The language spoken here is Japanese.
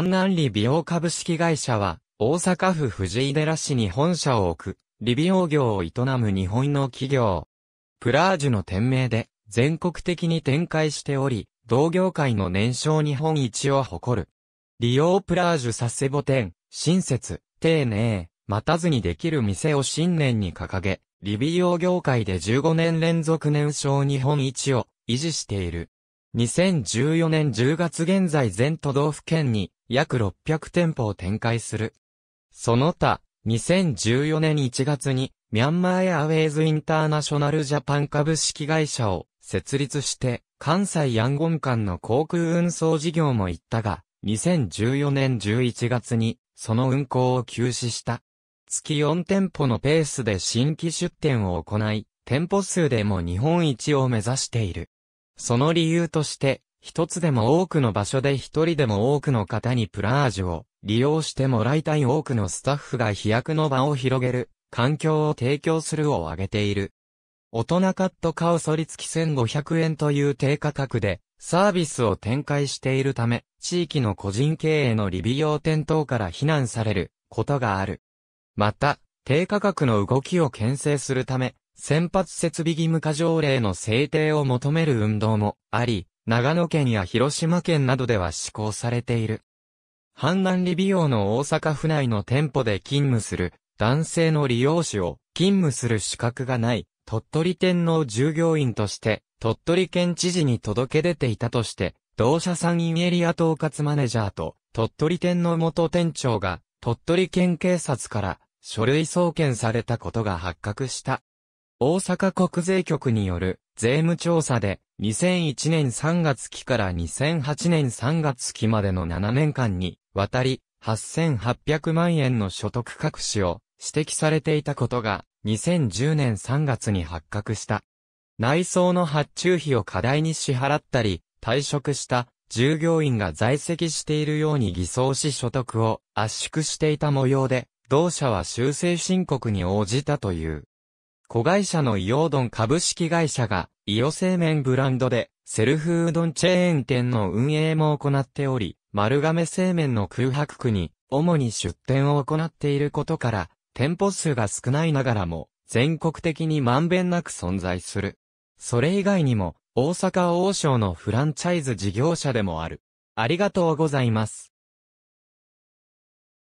ンナンリ美容株式会社は、大阪府藤井寺市に本社を置く、リ美容業を営む日本の企業。プラージュの店名で、全国的に展開しており、同業界の年少日本一を誇る。利用プラージュサセボ店、親切、丁寧、待たずにできる店を新年に掲げ、リ美容業界で15年連続年少日本一を維持している。2014年10月現在全都道府県に約600店舗を展開する。その他、2014年1月にミャンマーエアウェイズインターナショナルジャパン株式会社を設立して、関西ヤンゴン間の航空運送事業も行ったが、2014年11月にその運行を休止した。月4店舗のペースで新規出店を行い、店舗数でも日本一を目指している。その理由として、一つでも多くの場所で一人でも多くの方にプラージュを利用してもらいたい多くのスタッフが飛躍の場を広げる、環境を提供するを挙げている。大人カットカオソリ付き1500円という低価格で、サービスを展開しているため、地域の個人経営の利利用店等から非難されることがある。また、低価格の動きを牽制するため、先発設備義務化条例の制定を求める運動もあり、長野県や広島県などでは施行されている。判断理美容の大阪府内の店舗で勤務する男性の利用士を勤務する資格がない鳥取店の従業員として鳥取県知事に届け出ていたとして、同社産院エリア統括マネージャーと鳥取店の元店長が鳥取県警察から書類送検されたことが発覚した。大阪国税局による税務調査で2001年3月期から2008年3月期までの7年間にわたり8800万円の所得隠しを指摘されていたことが2010年3月に発覚した。内装の発注費を過大に支払ったり退職した従業員が在籍しているように偽装し所得を圧縮していた模様で同社は修正申告に応じたという。子会社のイオードン株式会社が、イオ製麺ブランドで、セルフうどんチェーン店の運営も行っており、丸亀製麺の空白区に、主に出店を行っていることから、店舗数が少ないながらも、全国的にまんべんなく存在する。それ以外にも、大阪王将のフランチャイズ事業者でもある。ありがとうございます。